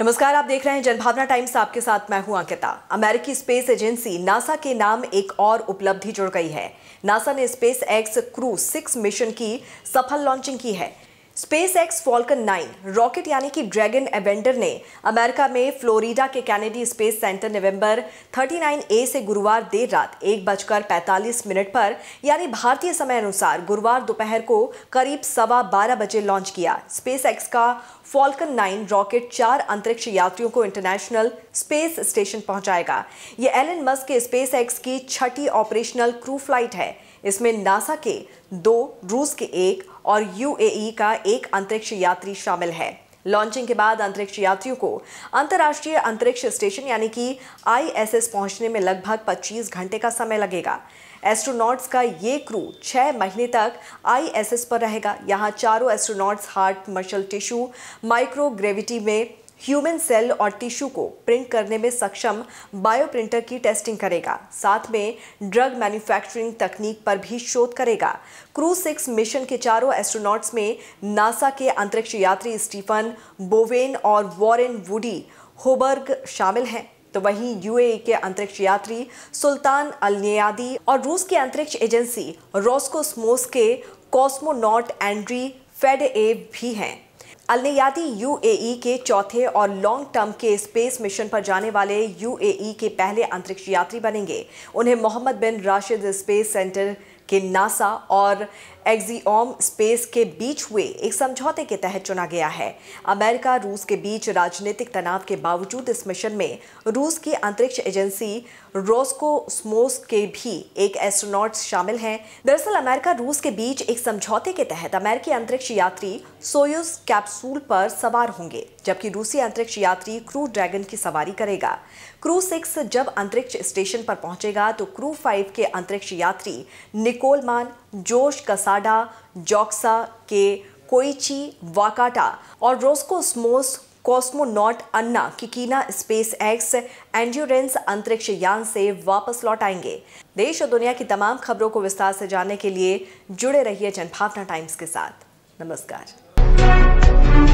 नमस्कार आप देख रहे हैं जनभावना टाइम्स आपके साथ मैं हूं अंकिता अमेरिकी स्पेस एजेंसी नासा के नाम एक और उपलब्धि जुड़ गई है नासा ने SpaceX crew six mission की सफल लॉन्चिंग की है SpaceX Falcon nine rocket यानी कि ड्रैगन एवेंडर ने अमेरिका में फ्लोरिडा के कैनेडी स्पेस सेंटर नवंबर 39 ए से गुरुवार देर रात एक बजकर पैंतालीस मिनट पर यानी भारतीय समय अनुसार गुरुवार दोपहर को करीब सवा बारह बजे लॉन्च किया स्पेस एक्स का फॉल्कन नाइन रॉकेट चार अंतरिक्ष यात्रियों को इंटरनेशनल स्पेस स्टेशन पहुंचाएगा यह एलन मस्क के स्पेस एक्स की छठी ऑपरेशनल क्रू फ्लाइट है इसमें नासा के दो रूस के एक और यूएई का एक अंतरिक्ष यात्री शामिल है लॉन्चिंग के बाद अंतरिक्ष यात्रियों को अंतर्राष्ट्रीय अंतरिक्ष स्टेशन यानी कि आईएसएस पहुंचने में लगभग 25 घंटे का समय लगेगा एस्ट्रोनॉट्स का ये क्रू छः महीने तक आईएसएस पर रहेगा यहाँ चारों astronauts heart muscle tissue microgravity में ह्यूमन सेल और टिश्यू को प्रिंट करने में सक्षम बायो प्रिंटर की टेस्टिंग करेगा साथ में ड्रग मैन्युफैक्चरिंग तकनीक पर भी शोध करेगा क्रू सिक्स मिशन के चारों एस्ट्रोनॉट्स में नासा के अंतरिक्ष यात्री स्टीफन बोवेन और वॉरेन वुडी होबर्ग शामिल हैं तो वहीं यूएई के अंतरिक्ष यात्री सुल्तान नियादी और रूस की अंतरिक्ष एजेंसी रोस्कोसमोस के कॉस्मोनॉट एंड्री फेड भी हैं अलनियाती यूएई के चौथे और लॉन्ग टर्म के स्पेस मिशन पर जाने वाले यूएई के पहले अंतरिक्ष यात्री बनेंगे उन्हें Mohammed bin Rashid Space Centre कि नासा और एग्जीओम स्पेस के बीच हुए एक समझौते के तहत चुना गया है अमेरिका रूस के बीच राजनीतिक तनाव के बावजूद इस मिशन में रूस की अंतरिक्ष एजेंसी रोस्कोस्मोस के भी एक एस्ट्रोनॉट शामिल हैं दरअसल अमेरिका रूस के बीच एक समझौते के तहत अमेरिकी अंतरिक्ष यात्री सोयुज कैप्सूल पर सवार होंगे जबकि रूसी अंतरिक्ष यात्री क्रू ड्रैगन की सवारी करेगा क्रू सिक्स जब अंतरिक्ष स्टेशन पर पहुंचेगा तो क्रू फाइव के अंतरिक्ष यात्री निक कोलमान जोश कसाडा जॉक्सा के कोइची वाकाटा और स्मोस cosmonaut Anna Kikina SpaceX Endurance अंतरिक्ष यान से वापस लौट आएंगे देश और दुनिया की तमाम खबरों को विस्तार से जानने के लिए जुड़े रहिए जनभावना टाइम्स के साथ नमस्कार